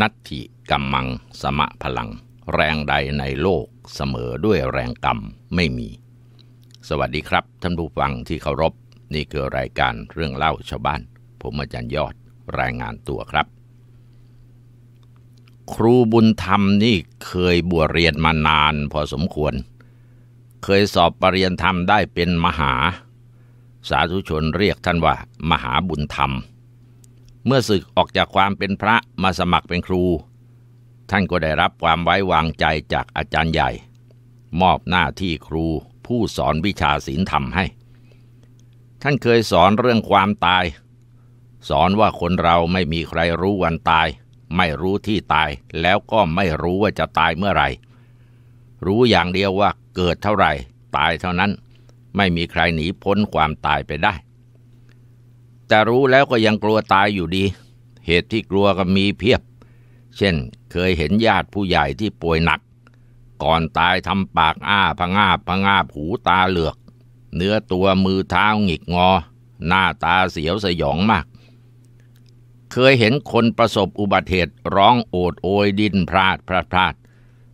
นัตถิกัมมังสมะพลัง แรงใดในโลกเสมอด้วยแรงกรรมไม่มี สวัสดีครับ ท่านผู้ฟังที่เคารพนี่คือรายการเรื่องเล่าชาวบ้านผมอาจารย์ยอดรายงานตัวครับ ครูบุญธรรมนี่เคยบวชเรียนมานานพอสมควร เคยสอบปรริญญาธรรมได้เป็นมหา สาธุชนเรียกท่านว่า มหาบุญธรรมเมื่อศึกออกจากความเป็นพระมาสมัครเป็นครู ท่านก็ได้รับความไว้วางใจจากอาจารย์ใหญ่ มอบหน้าที่ครูผู้สอนวิชาศีลธรรมให้ ท่านเคยสอนเรื่องความตาย สอนว่าคนเราไม่มีใครรู้วันตาย ไม่รู้ที่ตายแล้วก็ไม่รู้ว่าจะตายเมื่อไหร่ รู้อย่างเดียวว่าเกิดเท่าไหร่ ตายเท่านั้น ไม่มีใครหนีพ้นความตายไปได้แต่รู้แล้วก็ยังกลัวตายอยู่ดี เหตุที่กลัวก็มีเพียบ เช่น เคยเห็นญาติผู้ใหญ่ที่ป่วยหนัก ก่อนตายทำปากอ้าพงาบพงาบหูตาเหลือก เนื้อตัวมือเท้าหงิกงอ หน้าตาเสียวสยองมาก เคยเห็นคนประสบอุบัติเหตุร้องโอดโอยดินพลาดพลาด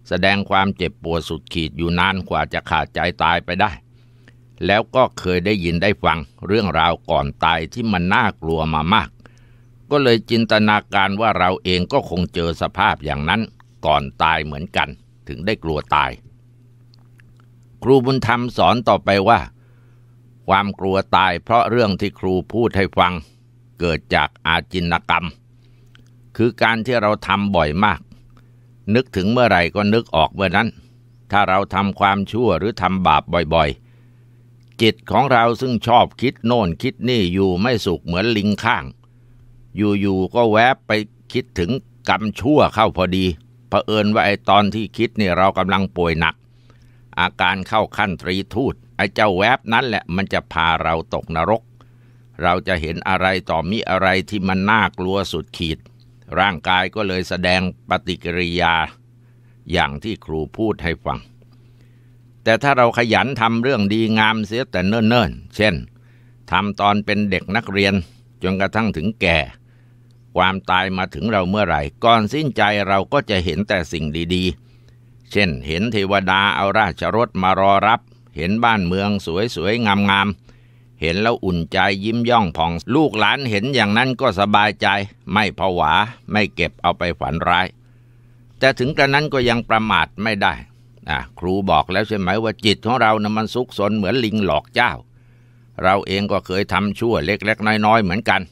แสดงความเจ็บปวดสุดขีดอยู่นานกว่าจะขาดใจตายไปได้แล้วก็เคยได้ยินได้ฟังเรื่องราวก่อนตายที่มันน่ากลัวมามาก ก็เลยจินตนาการว่าเราเองก็คงเจอสภาพอย่างนั้นก่อนตายเหมือนกัน ถึงได้กลัวตาย ครูบุญธรรมสอนต่อไปว่า ความกลัวตายเพราะเรื่องที่ครูพูดให้ฟัง เกิดจากอาจินกรรม คือการที่เราทำบ่อยมาก นึกถึงเมื่อไหร่ก็นึกออกเมื่อนั้น ถ้าเราทำความชั่วหรือทำบาปบ่อยๆจิตของเราซึ่งชอบคิดโน่นคิดนี่อยู่ไม่สุขเหมือนลิงข้าง อยู่ๆ ก็แวบไปคิดถึงกรรมชั่วเข้าพอดีเผอิญว่าไอตอนที่คิดนี่เรากำลังป่วยหนัก อาการเข้าขั้นตรีทูตไอเจ้าแวบนั้นแหละมันจะพาเราตกนรก เราจะเห็นอะไรต่อมีอะไรที่มันน่ากลัวสุดขีดร่างกายก็เลยแสดงปฏิกิริยา อย่างที่ครูพูดให้ฟังแต่ถ้าเราขยันทำเรื่องดีงามเสียแต่เนิ่นๆเช่นทำตอนเป็นเด็กนักเรียน จนกระทั่งถึงแก่ ความตายมาถึงเราเมื่อไหร่ก่อนสิ้นใจเราก็จะเห็นแต่สิ่งดี ๆ เช่นเห็นเทวดาเอาราชรถมารอรับ เห็นบ้านเมืองสวยๆงามๆเห็นแล้วอุ่นใจยิ้มย่องผ่องลูกหลานเห็นอย่างนั้นก็สบายใจ ไม่ผวาไม่เก็บเอาไปฝันร้ายแต่ถึงกระนั้นก็ยังประมาทไม่ได้อ่ะครูบอกแล้วใช่ไหมว่าจิตของเรานะ่ะมันซุกซนเหมือนลิงหลอกเจ้า เราเองก็เคยทำชั่วเล็ก ๆน้อยๆเหมือนกัน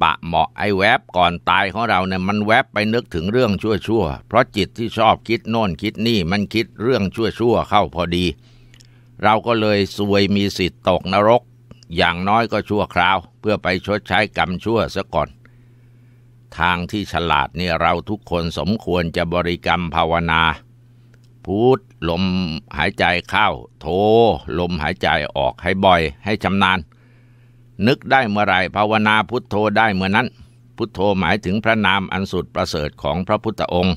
ปะเหมาะไอ้แวบก่อนตายของเราเนี่ยมันแวบไปนึกถึงเรื่องชั่วๆ เพราะจิตที่ชอบคิดโน่นคิดนี่มันคิดเรื่องชั่วๆ เข้าพอดี เราก็เลยซวยมีสิทธิ์ตกนรกอย่างน้อยก็ชั่วคราว เพื่อไปชดใช้กรรมชั่วซะก่อน ทางที่ฉลาดเนี่ยเราทุกคนสมควรจะบริกรรมภาวนาพูดลมหายใจเข้าโทลมหายใจออกให้บ่อย ให้ชำนาญ นึกได้เมื่อไรภาวนาพุทโธได้เมื่อนั้น พุทโธหมายถึงพระนามอันสุดประเสริฐของพระพุทธองค์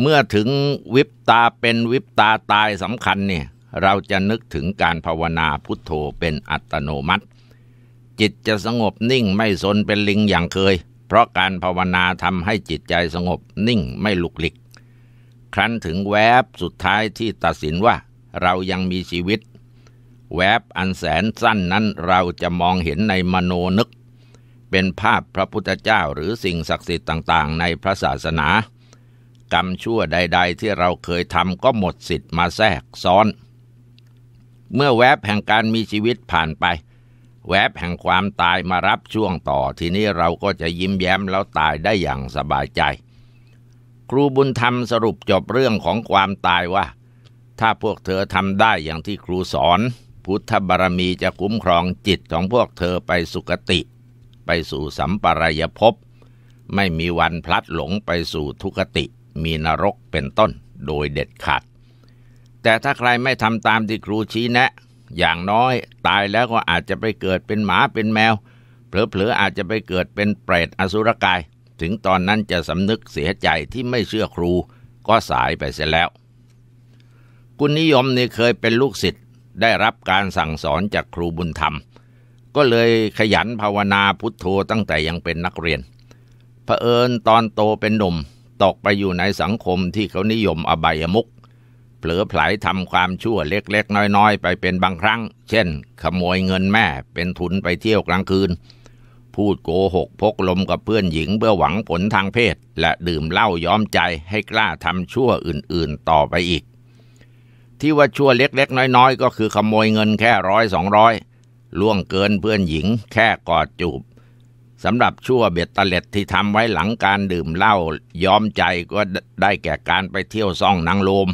เมื่อถึงวิปตาเป็น วิปตาตายสำคัญเนี่ยเราจะนึกถึงการภาวนาพุทโธเป็นอัตโนมัติ จิตจะสงบนิ่งไม่สนเป็นลิงอย่างเคย เพราะการภาวนาทำให้จิตใจสงบนิ่งไม่ลุกลิกครั้นถึงแวบสุดท้ายที่ตัดสินว่าเรายังมีชีวิต แวบอันแสนสั้นนั้นเราจะมองเห็นในมโนนึก เป็นภาพพระพุทธเจ้าหรือสิ่งศักดิ์สิทธิ์ต่างๆในพระศาสนา กรรมชั่วใด ๆ ที่เราเคยทำก็หมดสิทธิ์มาแทรกซ้อน เมื่อแวบแห่งการมีชีวิตผ่านไป แวบแห่งความตายมารับช่วงต่อทีนี้เราก็จะยิ้มแย้มแล้วตายได้อย่างสบายใจครูบุญธรรมสรุปจบเรื่องของความตายว่า ถ้าพวกเธอทำได้อย่างที่ครูสอน พุทธบารมีจะคุ้มครองจิตของพวกเธอไปสุคติ ไปสู่สัมปรายภพไม่มีวันพลัดหลงไปสู่ทุคติ มีนรกเป็นต้นโดยเด็ดขาดแต่ถ้าใครไม่ทำตามที่ครูชี้แนะ อย่างน้อยตายแล้วก็อาจจะไปเกิดเป็นหมาเป็นแมว เผลอๆอาจจะไปเกิดเป็นเปรตอสุรกายถึงตอนนั้นจะสำนึกเสียใจที่ไม่เชื่อครูก็สายไปเสียแล้ว คุณนิยมนี่เคยเป็นลูกศิษย์ได้รับการสั่งสอนจากครูบุญธรรม ก็เลยขยันภาวนาพุทโธตั้งแต่ยังเป็นนักเรียนเผอิญตอนโตเป็นหนุ่ม ตกไปอยู่ในสังคมที่เขานิยมอบายมุก เผลอไผลทำความชั่วเล็กๆน้อยๆไปเป็นบางครั้ง เช่นขโมยเงินแม่เป็นทุนไปเที่ยวกลางคืนพูดโกหก พกลมกับเพื่อนหญิงเพื่อหวังผลทางเพศ และดื่มเหล้าย้อมใจให้กล้าทำชั่วอื่นๆต่อไปอีก ที่ว่าชั่วเล็ก ๆ น้อยๆ ก็คือขโมยเงินแค่ร้อยสองร้อยล่วงเกินเพื่อนหญิง แค่กอดจูบสำหรับชั่วเบ็ดตะเล็ดที่ทำไว้หลังการดื่มเหล้าย้อมใจก็ได้แก่การไปเที่ยวซ่องนางโลม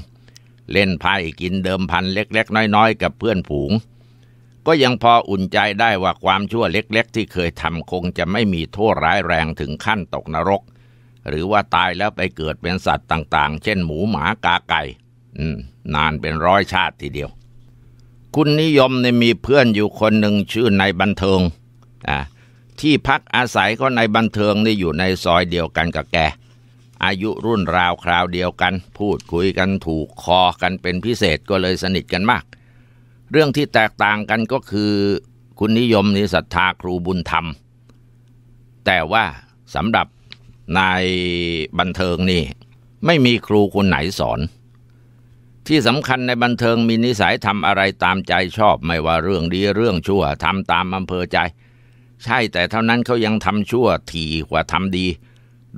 เล่นไพ่กินเดิมพันเล็กๆน้อยๆ กับเพื่อนผูงก็ยังพออุ่นใจได้ว่าความชั่วเล็กๆ ที่เคยทำคงจะไม่มีโทษร้ายแรงถึงขั้นตกนรก หรือว่าตายแล้วไปเกิดเป็นสัตว์ต่างๆ เช่นหมูหมากาไก่นานเป็นร้อยชาติทีเดียว คุณนิยมในมีเพื่อนอยู่คนหนึ่งชื่อในบันเทิงอ่าที่พักอาศัยก็ในบันเทิงนี่อยู่ในซอยเดียวกันกับแก อายุรุ่นราวคราวเดียวกัน พูดคุยกันถูกคอกันเป็นพิเศษก็เลยสนิทกันมากเรื่องที่แตกต่างกันก็คือคุณนิยมนิศรัทธาครูบุญธรรม แต่ว่าสำหรับนายบันเทิงนี่ ไม่มีครูคนไหนสอน ที่สำคัญในบันเทิงมีนิสัยทำอะไรตามใจชอบไม่ว่าเรื่องดีเรื่องชั่วทำตามอำเภอใจ ใช่แต่เท่านั้นเขายังทำชั่วถี่กว่าทำดี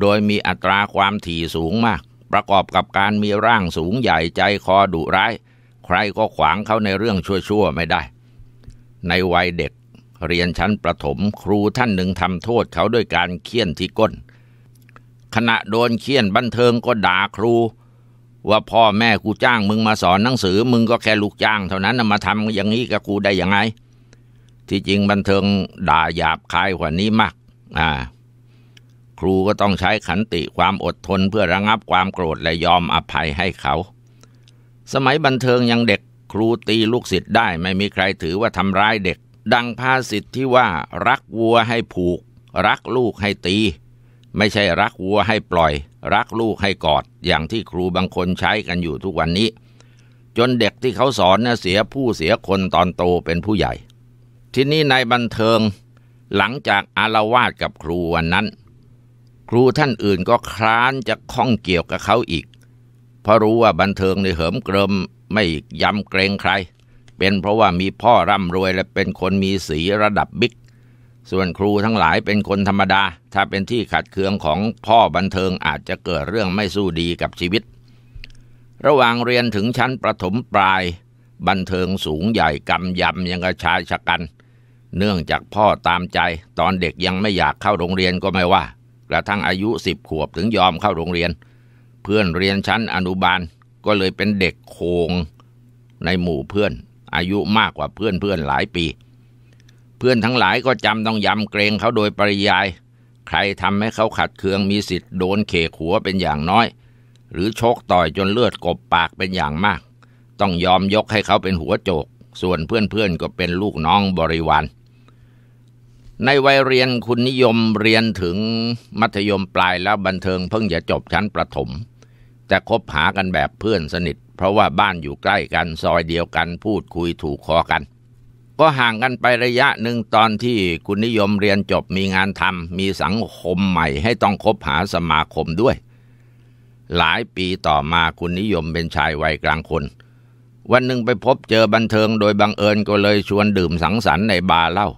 โดยมีอัตราความถี่สูงมาก ประกอบกับการมีร่างสูงใหญ่ใจคอดุร้ายใครก็ขวางเขาในเรื่องชั่วๆไม่ได้ ในวัยเด็กเรียนชั้นประถมครูท่านหนึ่งทำโทษเขาด้วยการเคี่ยนที่ก้น ขณะโดนเคี่ยนบันเทิงก็ด่าครูว่าพ่อแม่กูจ้างมึงมาสอนหนังสือมึงก็แค่ลูกจ้างเท่านั้นมาทำอย่างนี้กับกูได้ยังไง ที่จริงบันเทิงด่าหยาบคายกว่านี้มากอ่าครูก็ต้องใช้ขันติความอดทนเพื่อระงับความโกรธและยอมอภัยให้เขาสมัยบันเทิงยังเด็กครูตีลูกศิษย์ได้ไม่มีใครถือว่าทำร้ายเด็ก ดังภาษิตทที่ว่ารักวัวให้ผูก รักลูกให้ตี ไม่ใช่รักวัวให้ปล่อย รักลูกให้กอด อย่างที่ครูบางคนใช้กันอยู่ทุกวันนี้ จนเด็กที่เขาสอนน่เสียผู้เสียคนตอนโตเป็นผู้ใหญ่ ที่นี่นายบันเทิงหลังจากอารวาสกับครูวันนั้น ครูท่านอื่นก็คลานจะข้องเกี่ยวกับเขาอีกเพราะรู้ว่าบันเทิงในเหิมเกริมไม่ยำเกรงใคร เป็นเพราะว่ามีพ่อร่ำรวยและเป็นคนมีสีระดับบิ๊กส่วนครูทั้งหลายเป็นคนธรรมดา ถ้าเป็นที่ขัดเคืองของพ่อบันเทิงอาจจะเกิดเรื่องไม่สู้ดีกับชีวิต ระหว่างเรียนถึงชั้นประถมปลาย บันเทิงสูงใหญ่กำยำยังกระชายชะกัน เนื่องจากพ่อตามใจตอนเด็กยังไม่อยากเข้าโรงเรียนก็ไม่ว่ากระทั่งอายุสิบขวบถึงยอมเข้าโรงเรียนเพื่อนเรียนชั้นอนุบาลก็เลยเป็นเด็กโคงในหมู่เพื่อนอายุมากกว่าเพื่อนเพื่อนหลายปี เพื่อนทั้งหลายก็จำต้องยำเกรงเขาโดยปริยาย ใครทำให้เขาขัดเคืองมีสิทธิ์โดนเขขหัวเป็นอย่างน้อย หรือชกต่อยจนเลือดกบปากเป็นอย่างมาก ต้องยอมยกให้เขาเป็นหัวโจก ส่วนเพื่อนๆก็เป็นลูกน้องบริวารในวัยเรียนคุณนิยมเรียนถึงมัธยมปลายแล้วบันเทิงเพิ่งจะจบชั้นประถมจะคบหากันแบบเพื่อนสนิท เพราะว่าบ้านอยู่ใกล้กันซอยเดียวกันพูดคุยถูกคอกัน ก็ห่างกันไประยะหนึ่งตอนที่คุณนิยมเรียนจบมีงานทำมีสังคมใหม่ให้ต้องคบหาสมาคมด้วย หลายปีต่อมาคุณนิยมเป็นชายวัยกลางคน วันหนึ่งไปพบเจอบันเทิงโดยบังเอิญก็เลยชวนดื่มสังสรรค์ในบาร์เล่า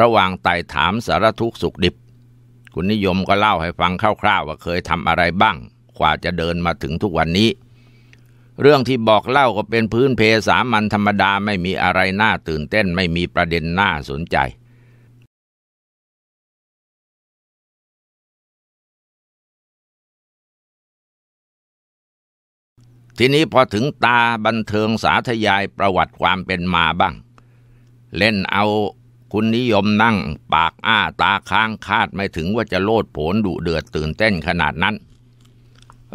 ระหว่างไต่ถามสารทุกข์สุขดิบ คุณนิยมก็เล่าให้ฟังคร่าวๆ ว่าเคยทำอะไรบ้างกว่าจะเดินมาถึงทุกวันนี้ เรื่องที่บอกเล่าก็เป็นพื้นเพสามัญธรรมดาไม่มีอะไร น่าตื่นเต้นไม่มีประเด็นน่าสนใจ ทีนี้พอถึงตาบันเทิงสาธยายประวัติความเป็นมาบ้าง เล่นเอาคุณนิยมนั่ง ปากอ้าตาค้างคาดไม่ถึงว่าจะโลดโผนดุเดือดตื่นเต้นขนาดนั้น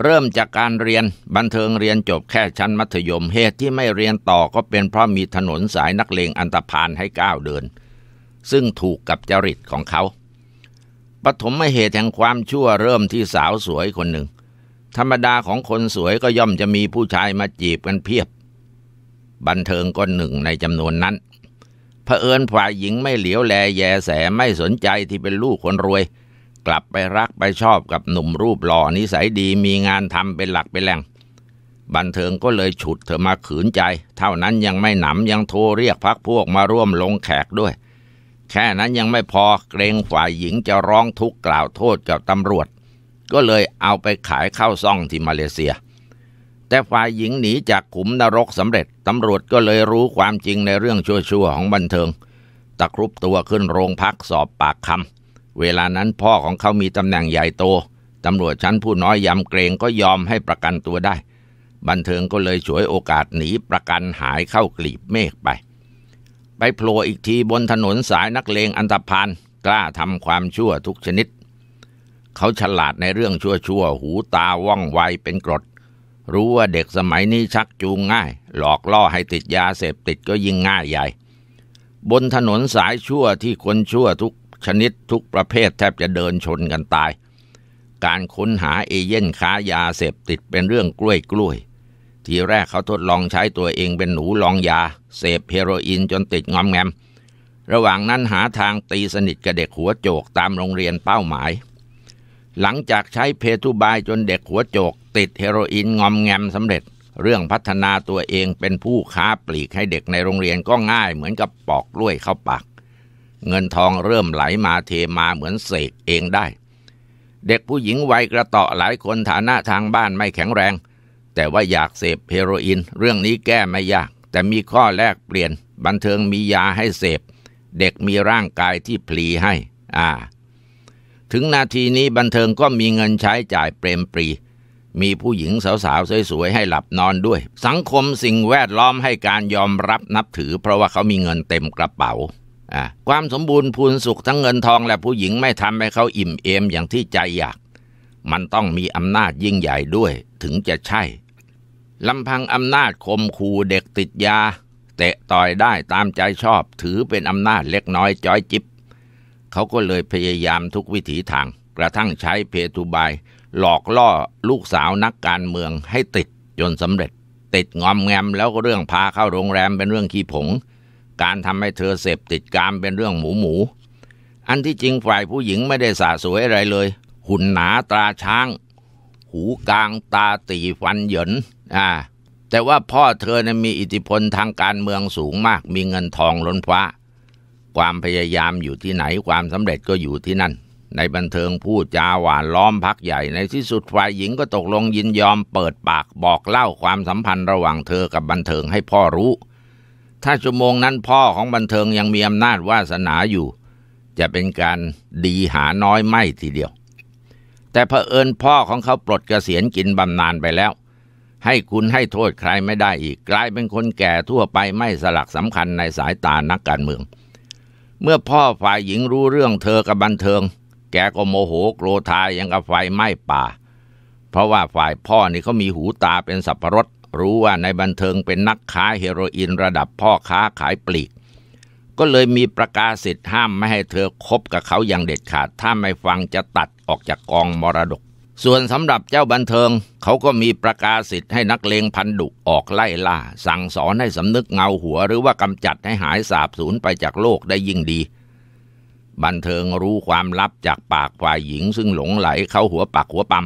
เริ่มจากการเรียนบันเทิงเรียนจบแค่ชั้นมัธยมเหตุที่ไม่เรียนต่อก็เป็นเพราะมีถนนสายนักเลงอันตรพานให้ก้าวเดิน ซึ่งถูกกับจริตของเขาปฐมเหตุแห่งความชั่วเริ่มที่สาวสวยคนหนึ่ง ธรรมดาของคนสวยก็ย่อมจะมีผู้ชายมาจีบกันเพียบ บันเทิงก็หนึ่งในจำนวนนั้นเผอิญฝ่ายหญิงไม่เหลียวแลแยแสไม่สนใจที่เป็นลูกคนรวยกลับไปรักไปชอบกับหนุ่มรูปหล่อนิสัยดีมีงานทำเป็นหลักเป็นแหล่ง บันเทิงก็เลยฉุดเธอมาขืนใจ เท่านั้นยังไม่หนำยังโทรเรียกพักพวกมาร่วมลงแขกด้วย แค่นั้นยังไม่พอเกรงฝ่ายหญิงจะร้องทุกข์กล่าวโทษกับตำรวจ ก็เลยเอาไปขายเข้าซ่องที่มาเลเซีย แต่ฝ่ายหญิงหนีจากขุมนรกสำเร็จตำรวจก็เลยรู้ความจริงในเรื่องชั่วๆของบันเทิงตะครุบตัวขึ้นโรงพักสอบปากคำเวลานั้นพ่อของเขามีตำแหน่งใหญ่โต ตำรวจชั้นผู้น้อยยำเกรงก็ยอมให้ประกันตัวได้ บันเทิงก็เลยฉวยโอกาสหนีประกันหายเข้ากลีบเมฆไป ไปโผล่อีกทีบนถนนสายนักเลงอันธพาลกล้าทำความชั่วทุกชนิด เขาฉลาดในเรื่องชั่วชั่ว หูตาว่องไวเป็นกรด รู้ว่าเด็กสมัยนี้ชักจูงง่าย หลอกล่อให้ติดยาเสพติดก็ยิ่งง่ายใหญ่ บนถนนสายชั่วที่คนชั่วทุกชนิดทุกประเภทแทบจะเดินชนกันตาย การค้นหาเอเย่นค้ายาเสพติดเป็นเรื่องกล้วยกล้วย ทีแรกเขาทดลองใช้ตัวเองเป็นหนูลองยาเสพเฮโรอีนจนติดงอมแงม ระหว่างนั้นหาทางตีสนิทกับเด็กหัวโจกตามโรงเรียนเป้าหมาย หลังจากใช้เพทุบายจนเด็กหัวโจก ติดเฮโรอีนงอมแงมสำเร็จ เรื่องพัฒนาตัวเองเป็นผู้ค้าปลีกให้เด็กในโรงเรียนก็ง่ายเหมือนกับปอกกล้วยเข้าปากเงินทองเริ่มไหลมาเทมาเหมือนเสกเองได้ เด็กผู้หญิงวัยกระเตาะหลายคนฐานะทางบ้านไม่แข็งแรง แต่ว่าอยากเสพเฮโรอีนเรื่องนี้แก้ไม่ยาก แต่มีข้อแลกเปลี่ยน บันเทิงมียาให้เสพเด็กมีร่างกายที่พลีให้ อ่า ถึงนาทีนี้บันเทิงก็มีเงินใช้จ่ายเปรมปรี มีผู้หญิงสาวๆสวยๆให้หลับนอนด้วย สังคมสิ่งแวดล้อมให้การยอมรับนับถือ เพราะว่าเขามีเงินเต็มกระเป๋าความสมบูรณ์พูนสุขทั้งเงินทองและผู้หญิงไม่ทำให้เขาอิ่มเอมอย่างที่ใจอยาก มันต้องมีอำนาจยิ่งใหญ่ด้วยถึงจะใช่ลำพังอำนาจคมคูเด็กติดยาเตะต่อยได้ตามใจชอบถือเป็นอำนาจเล็กน้อยจ้อยจิบ เขาก็เลยพยายามทุกวิถีทางกระทั่งใช้เพทูบายหลอกล่อลูกสาวนักการเมืองให้ติดจนสำเร็จ ติดงอมแงมแล้วก็เรื่องพาเข้าโรงแรมเป็นเรื่องขี้ผงการทำให้เธอเสพติดกามเป็นเรื่องหมูหมู อันที่จริงฝ่ายผู้หญิงไม่ได้สาสวยอะไรเลย หุ่นหนาตาช้าง หูกลางตาตีฟันเหยิน อ่า แต่ว่าพ่อเธอนะมีอิทธิพลทางการเมืองสูงมาก มีเงินทองล้นฟ้าความพยายามอยู่ที่ไหนความสำเร็จก็อยู่ที่นั่น ในบันเทิงพูดจาหวานล้อมพักใหญ่ ในที่สุดฝ่ายหญิงก็ตกลงยินยอมเปิดปากบอกเล่าความสัมพันธ์ระหว่างเธอ กับบันเทิงให้พ่อรู้ถ้าชั่วโมงนั้นพ่อของบันเทิงยังมีอำนาจวาสนาอยู่ จะเป็นการดีหาน้อยไม่ทีเดียว แต่เผอิญพ่อของเขาปลดเกษียณกินบำนาญไปแล้ว ให้คุณให้โทษใครไม่ได้อีกกลายเป็นคนแก่ทั่วไปไม่สลักสำคัญในสายตานักการเมือง เมื่อพ่อฝ่ายหญิงรู้เรื่องเธอกับบันเทิง แกก็โมโหโกรธายังกับไฟไหม้ป่า เพราะว่าฝ่ายพ่อนี่เขามีหูตาเป็นสับปะรดรู้ว่านายบันเทิงเป็นนักค้าเฮโรอีนระดับพ่อค้าขายปลีกก็เลยมีประกาศสิทธิ์ห้ามไม่ให้เธอคบกับเขาอย่างเด็ดขาด ถ้าไม่ฟังจะตัดออกจากกองมรดก ส่วนสำหรับเจ้าบันเทิง เขาก็มีประกาศสิทธิ์ให้นักเลงพันดุออกไล่ล่า สั่งสอนให้สำนึกเงาหัวหรือว่ากำจัดให้หายสาบสูญไปจากโลกได้ยิ่งดี บันเทิงรู้ความลับจากปากฝ่ายหญิง ซึ่งหลงไหลเข้าหัวปักหัวปั๊ม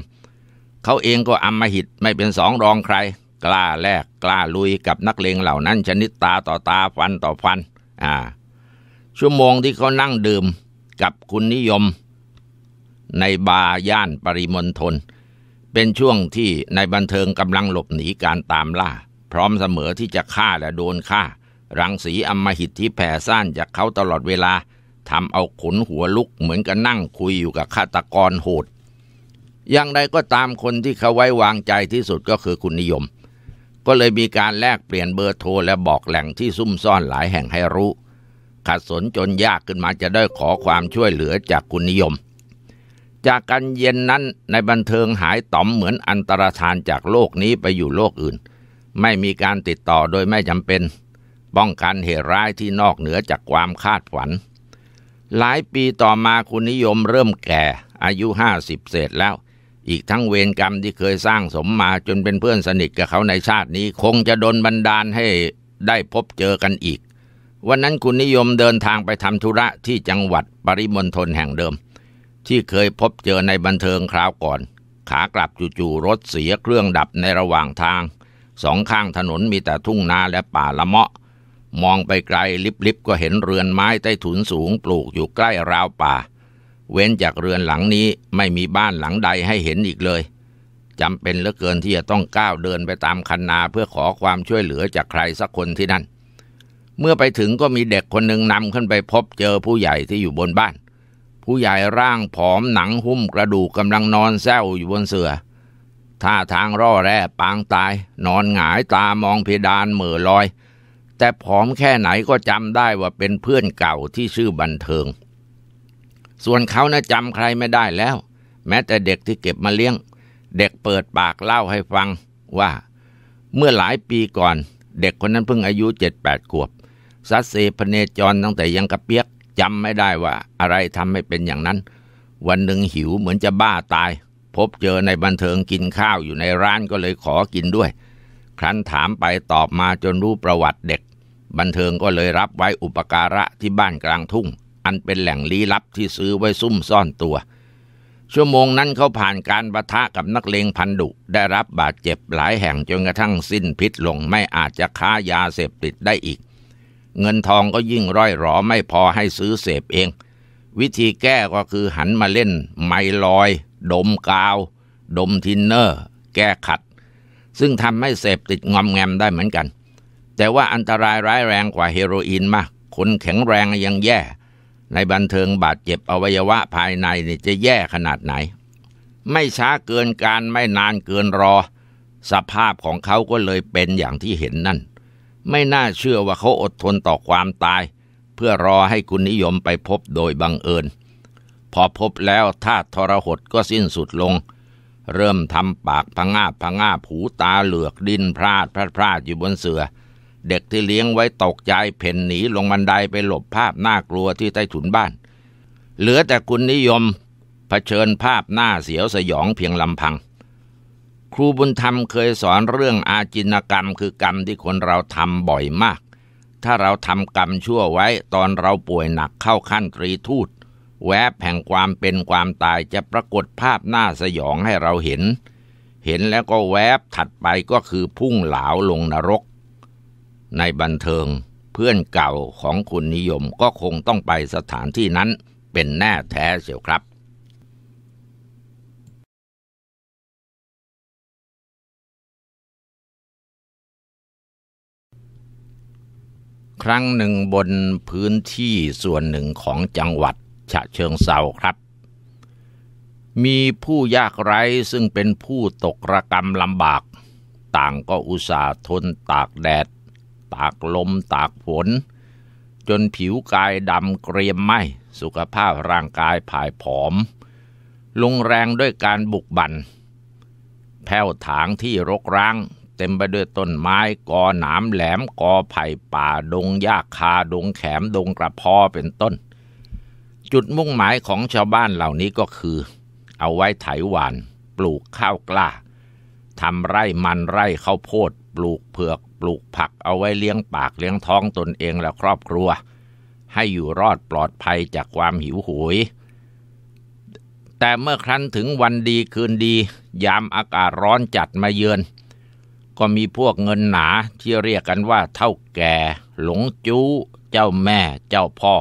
เขาเองก็อำมหิตไม่เป็นสองรองใครกล้าแลกกล้าลุยกับนักเลงเหล่านั้น ชนิดตาต่อตาฟันต่อฟัน อ่า ชั่วโมงที่เขานั่งดื่มกับคุณนิยม ในบาร์ย่านปริมณฑลเป็นช่วงที่นายบันเทิงกำลังหลบหนีการตามล่าพร้อมเสมอที่จะฆ่าและโดนฆ่า รังสีอมหิตที่แผ่ซ่านจากเขาตลอดเวลาทำเอาขนหัวลุกเหมือนกับนั่งคุยอยู่กับฆาตกรโหดอย่างใดก็ตามคนที่เขาไว้วางใจที่สุดก็คือคุณนิยมก็เลยมีการแลกเปลี่ยนเบอร์โทรและบอกแหล่งที่ซุ่มซ่อนหลายแห่งให้รู้ ขัดสนจนยากขึ้นมาจะได้ขอความช่วยเหลือจากคุณนิยม จากกันเย็นนั้นในบันเทิงหายต่อมเหมือนอันตรธานจากโลกนี้ไปอยู่โลกอื่น ไม่มีการติดต่อโดยไม่จำเป็นป้องกันเหตุร้ายที่นอกเหนือจากความคาดฝันหลายปีต่อมาคุณนิยมเริ่มแก่อายุห้าสิบเศษแล้วอีกทั้งเวรกรรมที่เคยสร้างสมมาจนเป็นเพื่อนสนิทกับเขาในชาตินี้คงจะดนบันดาลให้ได้พบเจอกันอีก วันนั้นคุณนิยมเดินทางไปทำธุระที่จังหวัด ปริมณฑลแห่งเดิม ที่เคยพบเจอในบันเทิงคราวก่อน ขากลับจู่ๆรถเสียเครื่องดับในระหว่างทาง สองข้างถนนมีแต่ทุ่งนาและป่าละเมาะมองไปไกลลิบๆก็เห็นเรือนไม้ใต้ถุนสูงปลูกอยู่ใกล้ราวป่าเว้นจากเรือนหลังนี้ไม่มีบ้านหลังใดให้เห็นอีกเลย จำเป็นเหลือเกินที่จะต้องก้าวเดินไปตามคันนาเพื่อขอความช่วยเหลือจากใครสักคนที่นั่น เมื่อไปถึงก็มีเด็กคนหนึ่งนำขึ้นไปพบเจอผู้ใหญ่ที่อยู่บนบ้าน ผู้ใหญ่ร่างผอมหนังหุ้มกระดูกกำลังนอนแซวอยู่บนเสือท่าทางร่อแร่ปางตาย นอนหงายตามองเพดานเหม่อลอย แต่ผอมแค่ไหนก็จำได้ว่าเป็นเพื่อนเก่าที่ชื่อบันเทิงส่วนเขานะ่จำใครไม่ได้แล้ว แม้แต่เด็กที่เก็บมาเลี้ยง เด็กเปิดปากเล่าให้ฟังว่า เมื่อหลายปีก่อน เด็กคนนั้นเพิ่งอายุเจ็ดแปดขวบซัสเซพเนจรตั้งแต่ยังกระเปียกจำไม่ได้ว่าอะไรทำให้เป็นอย่างนั้น วันหนึ่งหิวเหมือนจะบ้าตาย พบเจอในบันเทิงกินข้าวอยู่ในร้านก็เลยขอกินด้วย ครั้นถามไปตอบมาจนรู้ประวัติเด็กบันเทิงก็เลยรับไว้อุปการะที่บ้านกลางทุ่งอันเป็นแหล่งลี้ลับที่ซื้อไว้ซุ่มซ่อนตัว ชั่วโมงนั้นเขาผ่านการประทะกับนักเลงพันดุ ได้รับบาดเจ็บหลายแห่งจนกระทั่งสิ้นพิษลงไม่อาจจะค้ายาเสพติดได้อีก เงินทองก็ยิ่งร้อยหรอไม่พอให้ซื้อเสพเอง วิธีแก้ก็คือหันมาเล่นไมลอย ดมกาว ดมทินเนอร์ แก้ขัด ซึ่งทำให้เสพติดงอมแงมได้เหมือนกัน แต่ว่าอันตรายร้ายแรงกว่าเฮโรอีนมาก คนแข็งแรงยังแย่ในบันเทิงบาดเจ็บอวัยวะภายในนี่จะแย่ขนาดไหน ไม่ช้าเกินการไม่นานเกินรอ สภาพของเขาก็เลยเป็นอย่างที่เห็นนั่น ไม่น่าเชื่อว่าเขาอดทนต่อความตาย เพื่อรอให้คุณนิยมไปพบโดยบังเอิญพอพบแล้วท่าทรหดก็สิ้นสุดลง เริ่มทำปากพงาบพงาหูตาเหลือกดินพลาดพลาดพลาดอยู่บนเสือ่อเด็กที่เลี้ยงไว้ตกใจ เพ่นหนีลงบันไดไปหลบภาพน่ากลัวที่ใต้ถุนบ้าน เหลือแต่คุณนิยมเผชิญภาพหน้าเสียวสยองเพียงลำพัง ครูบุญธรรมเคยสอนเรื่องอาจินกรรมคือกรรมที่คนเราทำบ่อยมาก ถ้าเราทำกรรมชั่วไว้ ตอนเราป่วยหนักเข้าขั้นตรีทูตแวบแห่งความเป็นความตายจะปรากฏภาพหน้าสยองให้เราเห็น เห็นแล้วก็แวบถัดไปก็คือพุ่งเหลาลงนรกในบันเทิงเพื่อนเก่าของคุณนิยมก็คงต้องไปสถานที่นั้นเป็นแน่แท้เสียวครับ ครั้งหนึ่งบนพื้นที่ส่วนหนึ่งของจังหวัดฉะเชิงเซาครับ มีผู้ยากไร้ซึ่งเป็นผู้ตกระกรรมลำบากต่างก็อุตส่าห์ทนตากแดดตากลมตากฝนจนผิวกายดำเกรียมไหม สุขภาพร่างกายผายผอมลงแรงด้วยการบุกบันแผ้วถางที่รกร้าง เต็มไปด้วยต้นไม้กอหนามแหลมกอไผ่ป่าดงหญ้าคาดงแขมดงกระพอเป็นต้น จุดมุ่งหมายของชาวบ้านเหล่านี้ก็คือ เอาไว้ไถหวานปลูกข้าวกล้าทำไร่มันไร่ข้าวโพดปลูกเผือกลูกผักเอาไว้เลี้ยงปากเลี้ยงท้องตนเองและครอบครัว ให้อยู่รอดปลอดภัยจากความหิวโหวยแต่เมื่อครั้นถึงวันดีคืนดี ยามอากาศร้อนจัดมาเยือนก็มีพวกเงินหนาที่เรียกกันว่าเท่าแก่ หลงจูเจ้าแม่ เจ้าพ่อ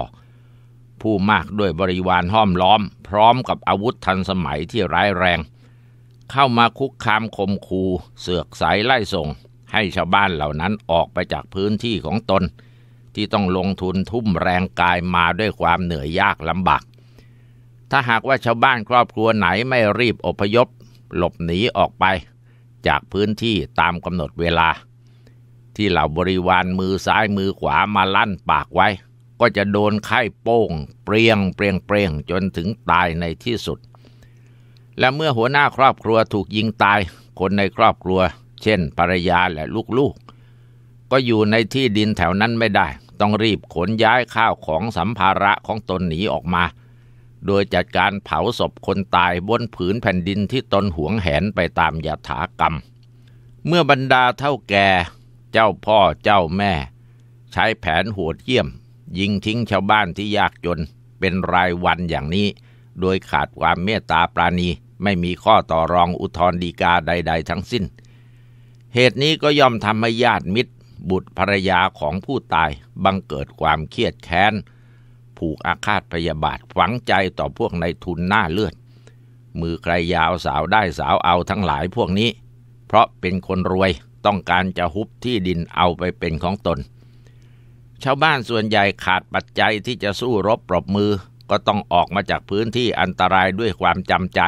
ผู้มากด้วยบริวารห้อมล้อม พร้อมกับอาวุธทันสมัยที่ร้ายแรง เข้ามาคุกคามคมคูเสือกสายไล่ส่งให้ชาวบ้านเหล่านั้นออกไปจากพื้นที่ของตน ที่ต้องลงทุนทุ่มแรงกายมาด้วยความเหนื่อยยากลำบาก ถ้าหากว่าชาวบ้านครอบครัวไหนไม่รีบอพยพ หลบหนีออกไปจากพื้นที่ตามกำหนดเวลา ที่เหล่าบริวารมือซ้ายมือขวามาลั่นปากไว้ ก็จะโดนไข้โป้ง เปรียง เปรียงเปรียงจนถึงตายในที่สุด และเมื่อหัวหน้าครอบครัวถูกยิงตายคนในครอบครัวเช่นภรรยาและลูกๆ ก็อยู่ในที่ดินแถวนั้นไม่ได้ ต้องรีบขนย้ายข้าวของสัมภาระของตนหนีออกมา โดยจัดการเผาศพคนตายบนผืนแผ่นดินที่ตนหวงแหนไปตามยถากรรม เมื่อบรรดาเท่าแก่เจ้าพ่อเจ้าแม่ ใช้แผนโหดเยี่ยม ยิงทิ้งชาวบ้านที่ยากจน เป็นรายวันอย่างนี้ โดยขาดความเมตตาปราณีไม่มีข้อต่อรองอุทธรดีกาใดๆทั้งสิ้นเหตุนี้ก็ย่อมทำให้ญาติมิตร บุตรภรรยาของผู้ตายบังเกิดความเครียดแค้น ผูกอาฆาตพยาบาทฝังใจต่อพวกในทุนหน้าเลือด มือใครยาวสาวได้สาวเอาทั้งหลายพวกนี้ เพราะเป็นคนรวยต้องการจะฮุบที่ดินเอาไปเป็นของตน ชาวบ้านส่วนใหญ่ขาดปัจจัยที่จะสู้รบปรบมือก็ต้องออกมาจากพื้นที่อันตรายด้วยความจำใจ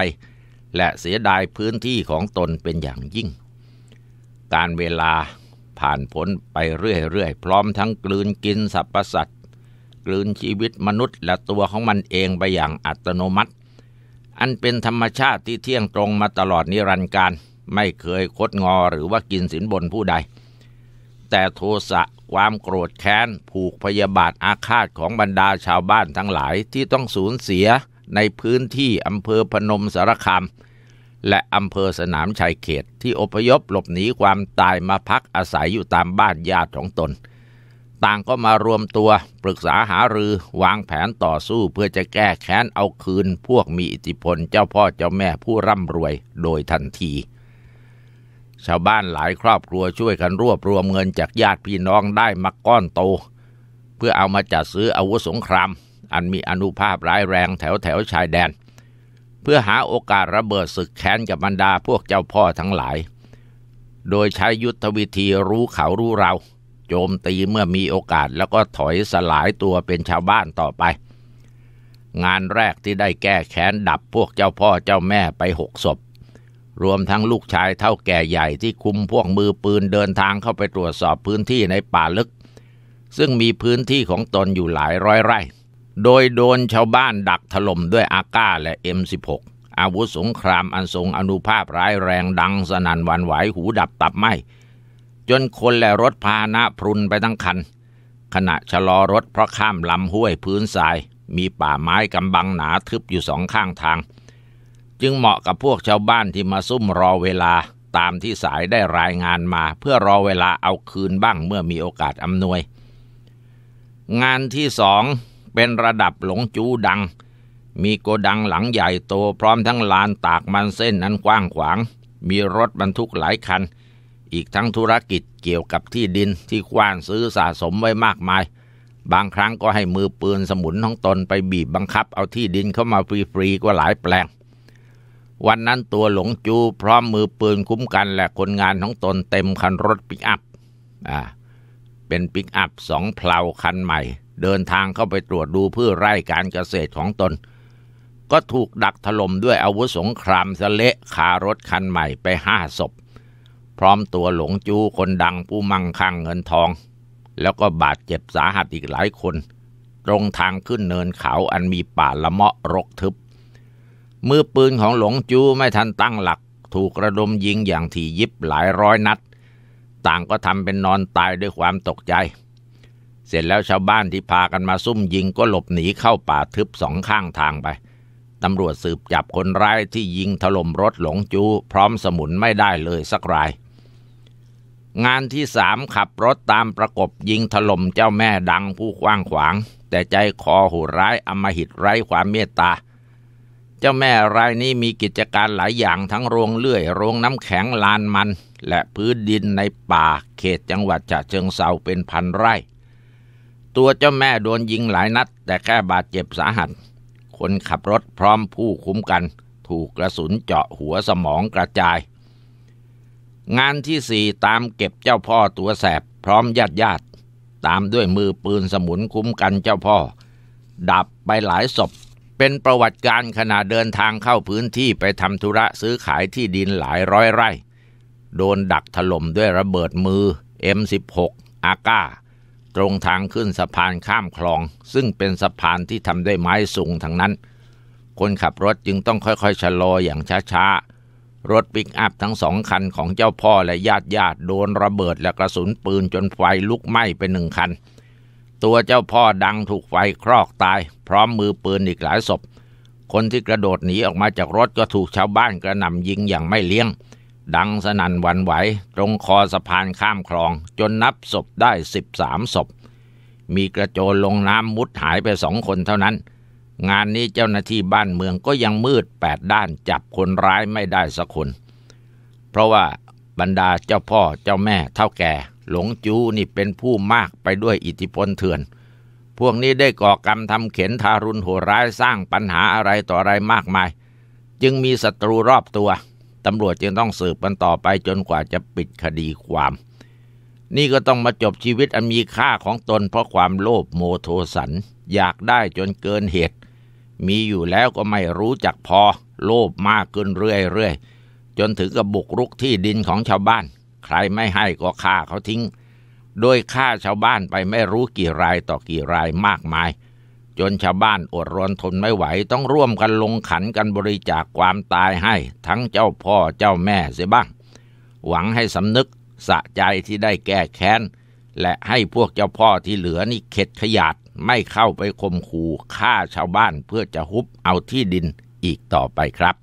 และเสียดายพื้นที่ของตนเป็นอย่างยิ่งการเวลาผ่านผลไปเรื่อย ๆ พร้อมทั้งกลืนกินสรรพสัตว์ กลืนชีวิตมนุษย์และตัวของมันเองไปอย่างอัตโนมัติ อันเป็นธรรมชาติที่เที่ยงตรงมาตลอดนิรันดร์การไม่เคยคดงอหรือว่ากินสินบนผู้ใด แต่โทสะความโกรธแค้น ผูกพยาบาทอาฆาตของบรรดาชาวบ้านทั้งหลายที่ต้องสูญเสียในพื้นที่อำเภอพนมสารคามและอำเภอสนามชายเขต ที่อพยพหลบหนีความตายมาพักอาศัยอยู่ตามบ้านญาติของตน ต่างก็มารวมตัวปรึกษาหารือวางแผนต่อสู้เพื่อจะแก้แค้นเอาคืนพวกมีอิทธิพลเจ้าพ่อเจ้าแม่ผู้ร่ำรวยโดยทันที ชาวบ้านหลายครอบครัวช่วยกันรวบรวมเงินจากญาติพี่น้องได้มาก้อนโต เพื่อเอามาจัดซื้ออาวุธสงครามอันมีอนุภาพร้ายแรงแถวแถวชายแดนเพื่อหาโอกาสระเบิดศึกแค้นกับบรรดาพวกเจ้าพ่อทั้งหลาย โดยใช้ยุทธวิธีรู้เขารู้เรา โจมตีเมื่อมีโอกาสแล้วก็ถอยสลายตัวเป็นชาวบ้านต่อไป งานแรกที่ได้แก้แค้นดับพวกเจ้าพ่อเจ้าแม่ไปหกศพ รวมทั้งลูกชายเท่าแก่ใหญ่ที่คุมพวกมือปืนเดินทางเข้าไปตรวจสอบพื้นที่ในป่าลึก ซึ่งมีพื้นที่ของตนอยู่หลายร้อยไร่โดยโดนชาวบ้านดักถล่มด้วยอาก้าและ M16 อาวุธสงครามอันทรงอนุภาพร้ายแรงดังสนั่นวันไหวหูดับตับไหมจนคนและรถพาหนะพรุนไปทั้งคัน ขณะชะลอรถเพราะข้ามลำห้วยพื้นทราย มีป่าไม้กำบังหนาทึบอยู่สองข้างทาง จึงเหมาะกับพวกชาวบ้านที่มาซุ่มรอเวลาตามที่สายได้รายงานมาเพื่อรอเวลาเอาคืนบ้างเมื่อมีโอกาสอำนวย งานที่สองเป็นระดับหลงจูดัง มีโกดังหลังใหญ่โตพร้อมทั้งลานตากมันเส้นนั้นกว้างขวาง มีรถบรรทุกหลายคัน อีกทั้งธุรกิจเกี่ยวกับที่ดินที่กว้านซื้อสะสมไว้มากมาย บางครั้งก็ให้มือปืนสมุนของตนไปบีบบังคับเอาที่ดินเข้ามาฟรีๆ กว่าหลายแปลง วันนั้นตัวหลงจูพร้อมมือปืนคุ้มกัน และคนงานของตนเต็มคันรถปิกอัพ อ่า เป็นปิกอัพสองเพลาคันใหม่เดินทางเข้าไปตรวจดูพืชไร่การเกษตรของตน ก็ถูกดักถล่มด้วยอาวุธสงครามสเละขารถคันใหม่ไปห้าศพพร้อมตัวหลงจูคนดังผู้มั่งคั่งเงินทอง แล้วก็บาดเจ็บสาหัสอีกหลายคน ตรงทางขึ้นเนินเขาอันมีป่าละเมาะรกทึบ มือปืนของหลงจูไม่ทันตั้งหลักถูกระดมยิงอย่างถี่ยิบหลายร้อยนัด ต่างก็ทำเป็นนอนตายด้วยความตกใจเสร็จแล้วชาวบ้านที่พากันมาซุ่มยิงก็หลบหนีเข้าป่าทึบสองข้างทางไป ตำรวจสืบจับคนร้ายที่ยิงถล่มรถหลงจูพร้อมสมุนไม่ได้เลยสักราย งานที่สามขับรถตามประกบยิงถล่มเจ้าแม่ดังผู้กว้างขวาง แต่ใจคอหูร้ายอมหิตไร้ความเมตตา เจ้าแม่รายนี้มีกิจการหลายอย่างทั้งโรงเลื่อยโรงน้ำแข็งลานมัน และพื้นดินในป่าเขตจังหวัดฉะเชิงเซาเป็นพันไร่ตัวเจ้าแม่โดนยิงหลายนัดแต่แค่บาดเจ็บสาหัส คนขับรถพร้อมผู้คุ้มกันถูกกระสุนเจาะหัวสมองกระจายงานที่สี่ตามเก็บเจ้าพ่อตัวแสบพร้อมญาติญาติ ตามด้วยมือปืนสมุนคุ้มกันเจ้าพ่อดับไปหลายศพเป็นประวัติการขณะเดินทางเข้าพื้นที่ไปทำธุระซื้อขายที่ดินหลายร้อยไร่ โดนดักถล่มด้วยระเบิดมือ M16 อาก้าตรงทางขึ้นสะพานข้ามคลองซึ่งเป็นสะพานที่ทำด้วยไม้สูงทั้งนั้น คนขับรถจึงต้องค่อย ๆ ชะลออย่างช้า ๆ รถปิกอัพทั้งสองคันของเจ้าพ่อและญาติญาติโดนระเบิดและกระสุนปืนจนไฟลุกไหม้ไปหนึ่งคัน ตัวเจ้าพ่อดังถูกไฟคลอกตายพร้อมมือปืนอีกหลายศพ คนที่กระโดดหนีออกมาจากรถก็ถูกชาวบ้านกระหน่ำยิงอย่างไม่เลี้ยงดังสนั่นวันไหวตรงคอสะพานข้ามคลอง จนนับศพได้สิบสามศพมีกระโจนลงน้ำมุดหายไปสองคนเท่านั้น งานนี้เจ้าหน้าที่บ้านเมืองก็ยังมืดแปดด้านจับคนร้ายไม่ได้สักคน เพราะว่าบรรดาเจ้าพ่อเจ้าแม่เท่าแก่หลงจูนี่เป็นผู้มากไปด้วยอิทธิพลเถื่อน พวกนี้ได้ก่อกรรมทำเข็นทารุณโหดร้ายสร้างปัญหาอะไรต่ออะไรมากมาย จึงมีศัตรูรอบตัวตำรวจจึงต้องสืบมันต่อไปจนกว่าจะปิดคดีความ นี่ก็ต้องมาจบชีวิตอันมีค่าของตนเพราะความโลภโมโทสัน อยากได้จนเกินเหตุ มีอยู่แล้วก็ไม่รู้จักพอโลภมากขึ้นเรื่อยๆจนถึงกับบุกรุกที่ดินของชาวบ้าน ใครไม่ให้ก็ฆ่าเขาทิ้ง โดยฆ่าชาวบ้านไปไม่รู้กี่รายต่อกี่รายมากมายจนชาวบ้านอดรนทนไม่ไหว ต้องร่วมกันลงขันกันบริจาคความตายให้ทั้งเจ้าพ่อเจ้าแม่เสียบ้าง หวังให้สำนึกสะใจที่ได้แก้แค้น และให้พวกเจ้าพ่อที่เหลือนี่เข็ดขยาด ไม่เข้าไปคมขู่ฆ่าชาวบ้านเพื่อจะฮุบเอาที่ดินอีกต่อไปครับ